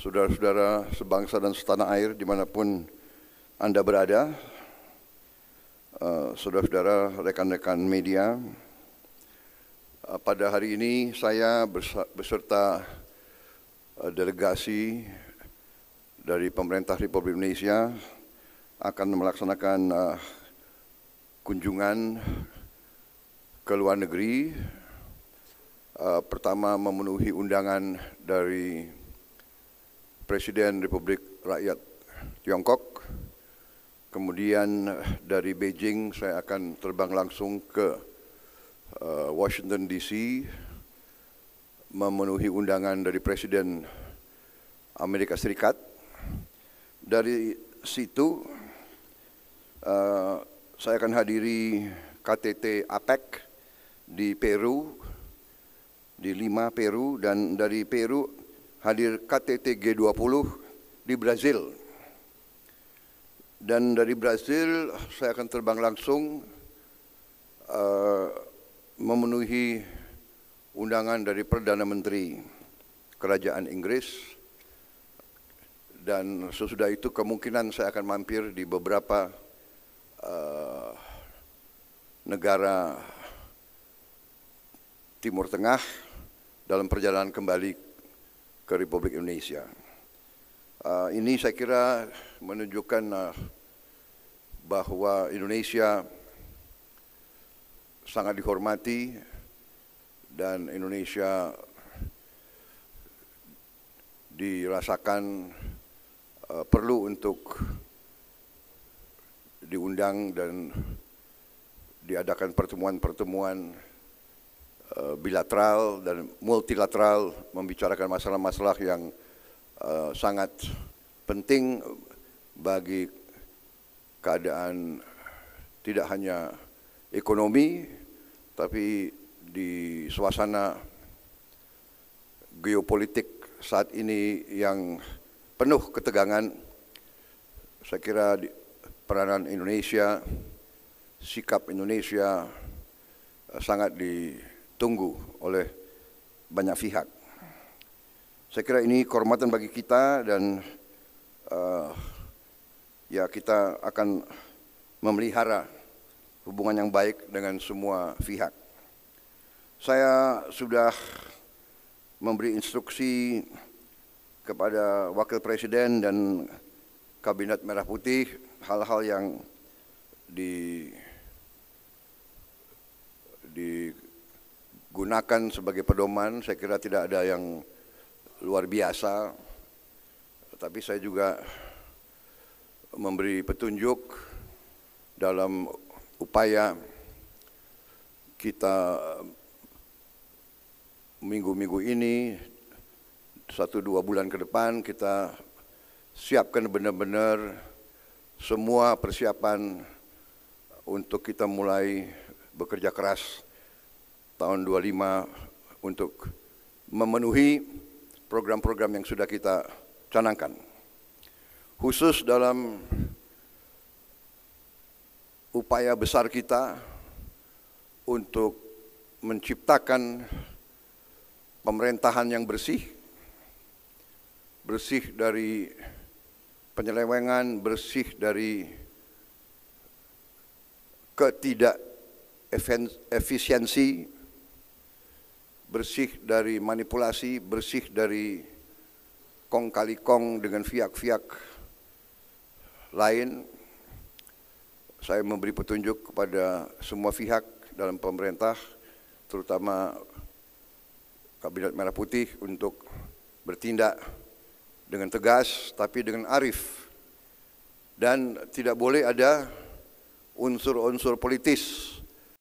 saudara-saudara sebangsa dan setanah air dimanapun Anda berada, eh, saudara-saudara rekan-rekan media, uh, pada hari ini saya beserta uh, delegasi dari pemerintah Republik Indonesia akan melaksanakan uh, kunjungan ke luar negeri. Uh, pertama memenuhi undangan dari Presiden Republik Rakyat Tiongkok. Kemudian dari Beijing saya akan terbang langsung ke eh, Washington DC memenuhi undangan dari Presiden Amerika Serikat. Dari situ eh, saya akan hadiri KTT APEC di Peru di Lima Peru dan dari Peru hadir KTT G20 di Brazil. Dan dari Brazil saya akan terbang langsung uh, memenuhi undangan dari Perdana Menteri Kerajaan Inggris dan sesudah itu kemungkinan saya akan mampir di beberapa uh, negara Timur Tengah dalam perjalanan kembali ke Republik Indonesia. Uh, ini saya kira menunjukkan uh, bahwa Indonesia sangat dihormati dan Indonesia dirasakan uh, perlu untuk diundang dan diadakan pertemuan-pertemuan Eh, bilateral dan multilateral membicarakan masalah-masalah yang eh, sangat penting bagi keadaan tidak hanya ekonomi tapi di suasana geopolitik saat ini yang penuh ketegangan saya kira peranan Indonesia sikap Indonesia eh, sangat di ditunggu oleh banyak pihak. Saya kira ini kehormatan bagi kita dan uh, ya kita akan memelihara hubungan yang baik dengan semua pihak. Saya sudah memberi instruksi kepada Wakil Presiden dan Kabinet Merah Putih hal-hal yang di gunakan sebagai pedoman. Saya kira tidak ada yang luar biasa, tapi saya juga memberi petunjuk dalam upaya kita minggu-minggu ini satu dua bulan ke depan kita siapkan benar-benar semua persiapan untuk kita mulai bekerja keras tahun 25 untuk memenuhi program-program yang sudah kita canangkan. Khusus dalam upaya besar kita untuk menciptakan pemerintahan yang bersih, bersih dari penyelewengan, bersih dari ketidak efisiensi bersih dari manipulasi, bersih dari kong kali kong dengan fiak-fiak lain. Saya memberi petunjuk kepada semua pihak dalam pemerintah, terutama Kabinet Merah Putih untuk bertindak dengan tegas tapi dengan arif dan tidak boleh ada unsur-unsur politis